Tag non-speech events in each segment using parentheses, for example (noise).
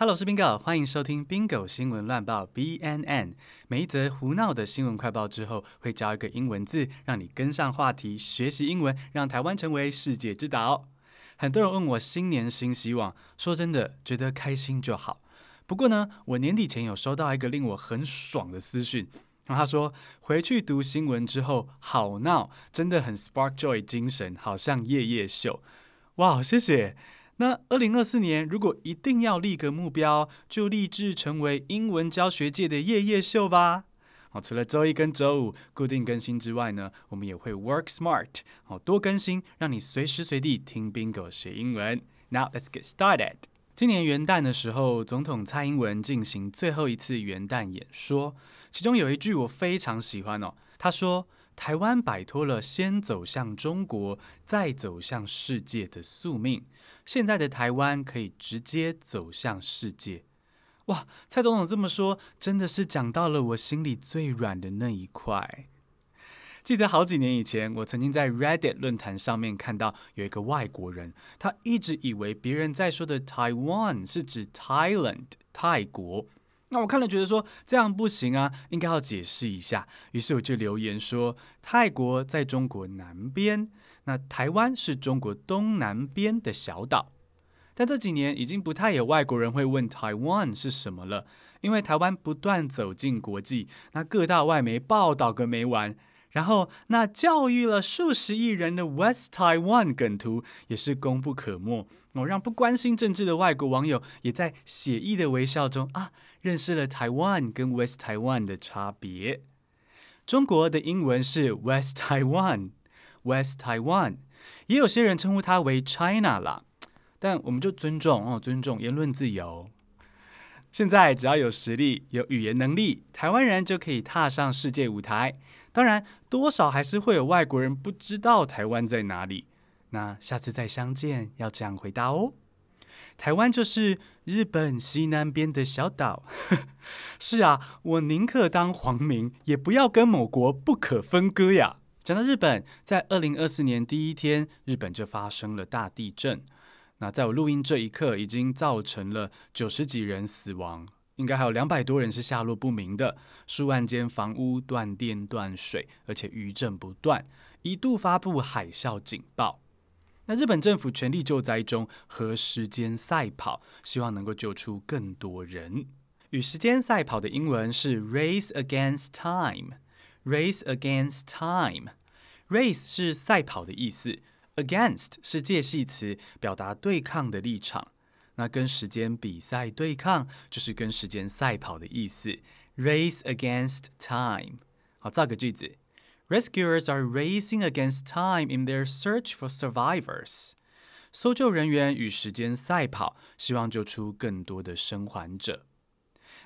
Hello，是冰狗，欢迎收听冰狗新闻乱报 BNN。每一则胡闹的新闻快报之后，会教一个英文字，让你跟上话题，学习英文，让台湾成为世界之岛。很多人问我新年新希望，说真的，觉得开心就好。不过呢，我年底前有收到一个令我很爽的私讯，然后他说回去读新闻之后好闹，真的很 Spark Joy 精神，好像夜夜秀。哇，谢谢。那二零二四年，如果一定要立个目标，就立志成为英文教学界的夜夜秀吧。好，除了周一跟周五固定更新之外呢，我们也会 work smart，好，多更新，让你随时随地听 bingo 写英文。Now let's get started。今年元旦的时候，总统蔡英文进行最后一次元旦演说，其中有一句我非常喜欢哦，他说。台湾摆脱了先走向中国，再走向世界的宿命。现在的台湾可以直接走向世界，哇！蔡总统这么说，真的是讲到了我心里最软的那一块。记得好几年以前，我曾经在 Reddit 论坛上面看到有一个外国人，他一直以为别人在说的 Taiwan 是指 Thailand（ 泰国）。那我看了觉得说这样不行啊，应该要解释一下。于是我就留言说，泰国在中国南边，那台湾是中国东南边的小岛。但这几年已经不太有外国人会问台湾是什么了，因为台湾不断走进国际，那各大外媒报道个没完。然后，那教育了数十亿人的 West Taiwan 梗图也是功不可没哦，让不关心政治的外国网友也在写意的微笑中啊，认识了台湾跟 West Taiwan 的差别。中国的英文是 West Taiwan，West (laughs) Taiwan，也有些人称呼它为 China 啦，但我们就尊重哦，尊重言论自由。现在只要有实力、有语言能力，台湾人就可以踏上世界舞台。当然，多少还是会有外国人不知道台湾在哪里。那下次再相见，要这样回答哦：台湾就是日本西南边的小岛。(laughs) 是啊，我宁可当皇民，也不要跟某国不可分割呀。讲到日本，在二零二四年第一天，日本就发生了大地震。那在我录音这一刻，已经造成了九十几人死亡，应该还有两百多人是下落不明的，数万间房屋断电断水，而且余震不断，一度发布海啸警报。那日本政府全力救灾中，和时间赛跑，希望能够救出更多人。与时间赛跑的英文是 race against time，race against time，race 是赛跑的意思。Against 是介系词，表达对抗的立场。那跟时间比赛对抗，就是跟时间赛跑的意思。Race against time。好，造个句子。Rescuers are racing against time in their search for survivors。搜救人员与时间赛跑，希望救出更多的生还者。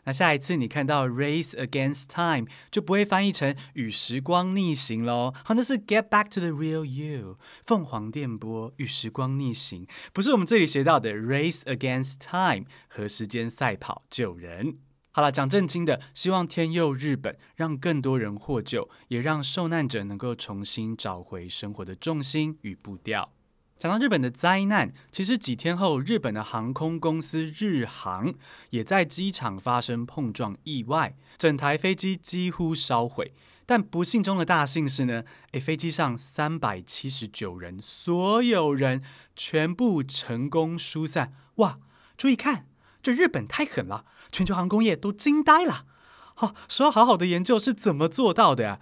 那下一次你看到 race against time 就不会翻译成与时光逆行喽，好，那是 get back to the real you，凤凰电波与时光逆行，不是我们这里学到的 race against time 和时间赛跑救人。好了，讲正经的，希望天佑日本，让更多人获救，也让受难者能够重新找回生活的重心与步调。讲到日本的灾难，其实几天后，日本的航空公司日航也在机场发生碰撞意外，整台飞机几乎烧毁。但不幸中的大幸是呢，诶，飞机上三百七十九人，所有人全部成功疏散。哇，注意看，这日本太狠了，全球航空业都惊呆了。好，说好好的研究是怎么做到的。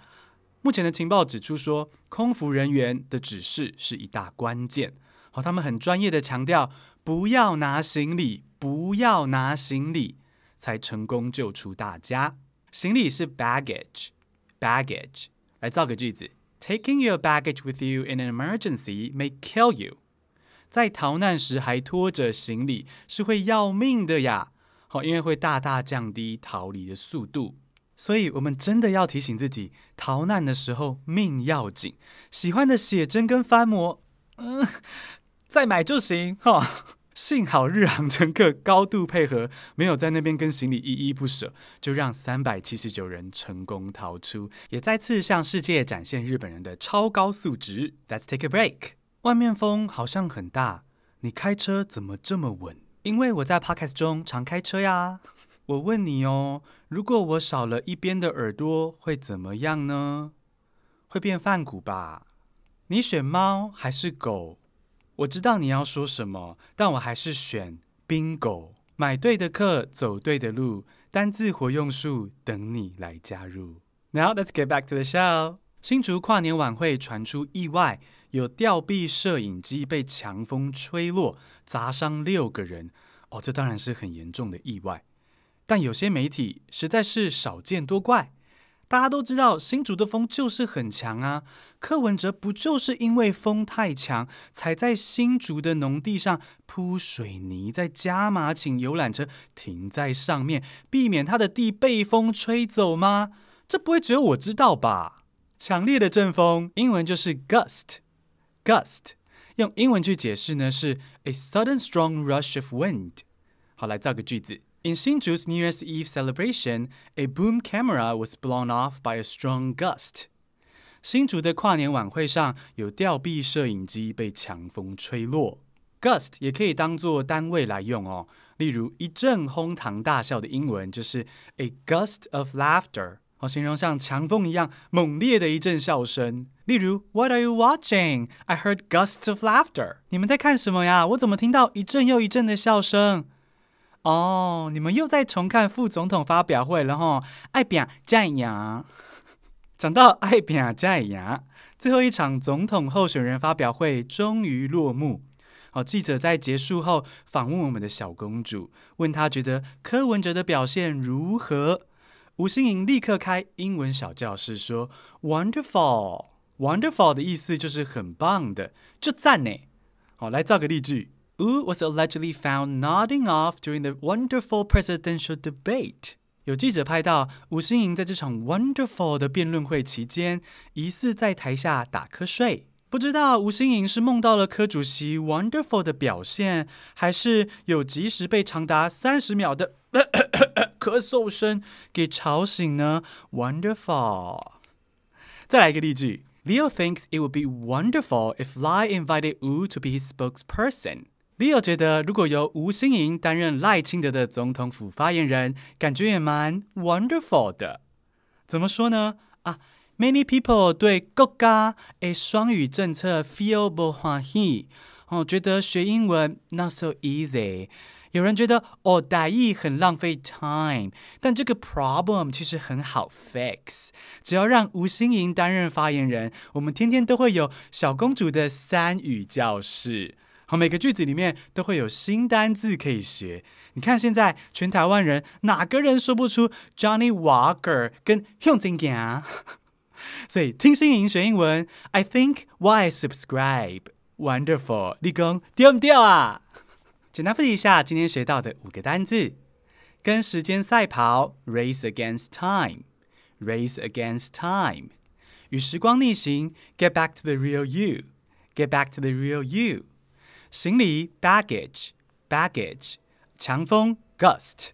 目前的情报指出说，空服人员的指示是一大关键。好，他们很专业的强调，不要拿行李，不要拿行李，才成功救出大家。行李是 baggage，baggage。来造个句子：Taking your baggage with you in an emergency may kill you。在逃难时还拖着行李是会要命的呀！好，因为会大大降低逃离的速度。所以，我们真的要提醒自己，逃难的时候命要紧。喜欢的写真跟翻模，嗯，再买就行哈。幸好日航乘客高度配合，没有在那边跟行李依依不舍，就让三百七十九人成功逃出，也再次向世界展现日本人的超高素质。Let's take a break。外面风好像很大，你开车怎么这么稳？因为我在 podcast 中常开车呀。我问你哦，如果我少了一边的耳朵，会怎么样呢？会变饭骨吧？你选猫还是狗？我知道你要说什么，但我还是选冰狗。买对的课，走对的路，单字活用术等你来加入。Now let's get back to the show。新竹跨年晚会传出意外，有吊臂摄影机被强风吹落，砸伤六个人。哦，这当然是很严重的意外。但有些媒体实在是少见多怪。大家都知道新竹的风就是很强啊。柯文哲不就是因为风太强，才在新竹的农地上铺水泥，再加马请游览车停在上面，避免他的地被风吹走吗？这不会只有我知道吧？强烈的阵风，英文就是 gust。gust 用英文去解释呢，是 a sudden strong rush of wind。好，来造个句子。In Shinju's New Year's Eve celebration, a boom camera was blown off by a strong gust. 新竹的跨年晚会上，有吊臂摄影机被强风吹落。Gust 也可以当做单位来用哦，例如一阵哄堂大笑的英文就是 a gust of laughter，好形容像强风一样猛烈的一阵笑声。例如，What are you watching? I heard gusts of laughter。你们在看什么呀？我怎么听到一阵又一阵的笑声？哦，你们又在重看副总统发表会了哈？爱拼再赢。(laughs) 讲到爱拼再赢，最后一场总统候选人发表会终于落幕。好，记者在结束后访问我们的小公主，问她觉得柯文哲的表现如何？吴心颖立刻开英文小教室说：“Wonderful，Wonderful 的意思就是很棒的，就赞呢。好，来造个例句。” Wu was allegedly found nodding off during the wonderful presidential debate. 有记者拍到吴新莹在这场 wonderful 的辩论会期间，疑似在台下打瞌睡。不知道吴新莹是梦到了柯主席 wonderful 的表现，还是有及时被长达三十秒的咳嗽声给吵醒呢？Wonderful。再来一个例句。Leo (coughs) thinks it would be wonderful if Lai invited Wu to be his spokesperson. Leo 觉得，如果由吴欣莹担任赖清德的总统府发言人，感觉也蛮 wonderful 的。怎么说呢？啊，many people 对国家的双语政策 feel 不欢喜，哦，觉得学英文 not so easy。有人觉得哦，打译很浪费 time，但这个 problem 其实很好 fix。只要让吴欣莹担任发言人，我们天天都会有小公主的三语教室。每个句子里面都会有新单字可以学。你看，现在全台湾人哪个人说不出 Johnny Walker 跟 n g 啊？所以听声音学英文。I think why subscribe? Wonderful，立功丢不丢啊？简单复习一下今天学到的五个单字：跟时间赛跑 （race against time），race against time；与时光逆行 （get back to the real you），get back to the real you。行李 baggage baggage，强风 gust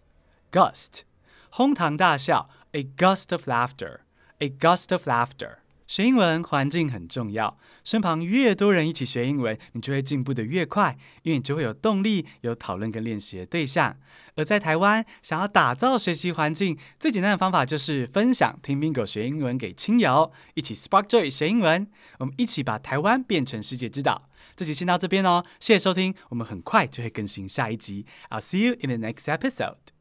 gust，哄堂大笑 a gust of laughter a gust of laughter。学英文环境很重要，身旁越多人一起学英文，你就会进步的越快，因为你就会有动力，有讨论跟练习的对象。而在台湾，想要打造学习环境，最简单的方法就是分享听 b i n g o 学英文给亲友，一起 Spark Joy 学英文，我们一起把台湾变成世界之岛。这集先到这边哦，谢谢收听，我们很快就会更新下一集，I'll see you in the next episode。